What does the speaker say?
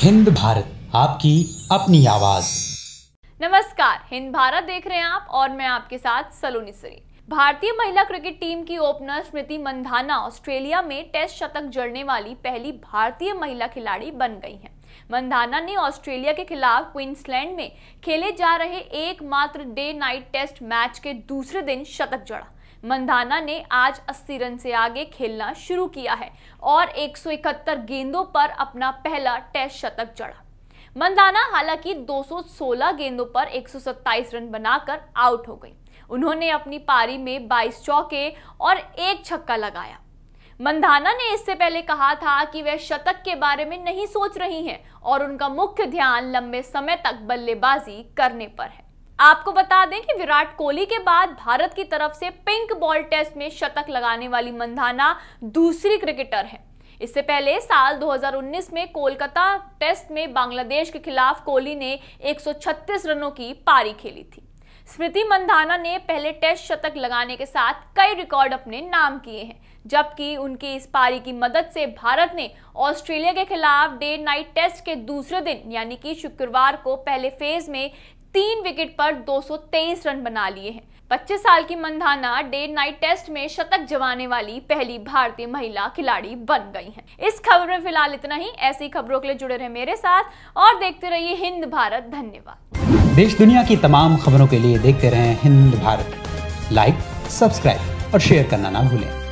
हिंद भारत आपकी अपनी आवाज नमस्कार हिंद भारत देख रहे हैं आप और मैं आपके साथ सलोनी सरी भारतीय महिला क्रिकेट टीम की ओपनर स्मृति मंधाना ऑस्ट्रेलिया में टेस्ट शतक जड़ने वाली पहली भारतीय महिला खिलाड़ी बन गई हैं मंधाना ने ऑस्ट्रेलिया के खिलाफ क्वींसलैंड में खेले जा रहे एकमात्र डे नाइट टेस्ट मैच के दूसरे दिन शतक जड़ा मंदाना ने आज 80 रन से आगे खेलना शुरू किया है और 171 गेंदों पर अपना पहला टेस्ट शतक जड़ा मंदाना हालांकि 216 गेंदों पर 127 रन बनाकर आउट हो गई उन्होंने अपनी पारी में 22 चौके और एक छक्का लगाया मंदाना ने इससे पहले कहा था कि वह शतक के बारे में नहीं सोच रही हैं और उनका मुख्य ध्यान लंबे समय तक बल्लेबाजी करने पर है आपको बता दें कि विराट कोहली के बाद भारत की तरफ से पिंक बॉल टेस्ट में शतक लगाने वाली मंधाना दूसरी क्रिकेटर है इससे पहले साल 2019 में कोलकाता टेस्ट में बांग्लादेश के खिलाफ कोहली ने 136 रनों की पारी खेली थी स्मृति मंधाना ने पहले टेस्ट शतक लगाने के साथ कई रिकॉर्ड अपने नाम किए हैं जबकि उनकी इस पारी की मदद से भारत ने ऑस्ट्रेलिया के खिलाफ डे नाइट टेस्ट के दूसरे दिन यानी कि शुक्रवार को पहले फेज में तीन विकेट पर 223 रन बना लिए हैं 25 साल की मंधाना डे नाइट टेस्ट में शतक जमाने वाली पहली भारतीय महिला खिलाड़ी बन गई हैं। इस खबर में फिलहाल इतना ही ऐसी खबरों के लिए जुड़े रहे मेरे साथ और देखते रहिए हिंद भारत धन्यवाद देश दुनिया की तमाम खबरों के लिए देखते रहे हिंद भारत लाइक सब्सक्राइब और शेयर करना ना भूलें